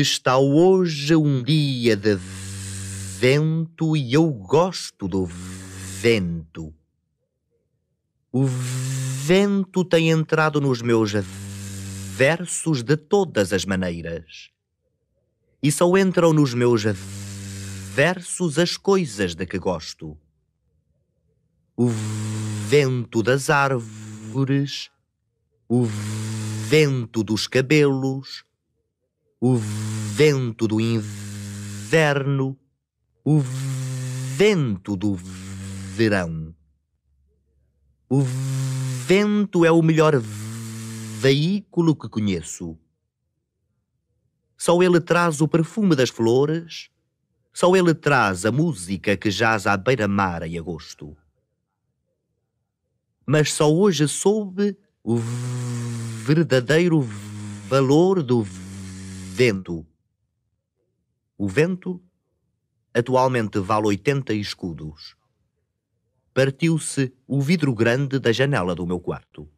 Está hoje um dia de vento e eu gosto do vento. O vento tem entrado nos meus versos de todas as maneiras. E só entram nos meus versos as coisas de que gosto. O vento das árvores, o vento dos cabelos, o vento do inverno, o vento do verão. O vento é o melhor veículo que conheço. Só ele traz o perfume das flores, só ele traz a música que jaz à beira-mar em agosto. Mas só hoje soube o verdadeiro valor do vento. O vento atualmente vale 80 escudos. Partiu-se o vidro grande da janela do meu quarto.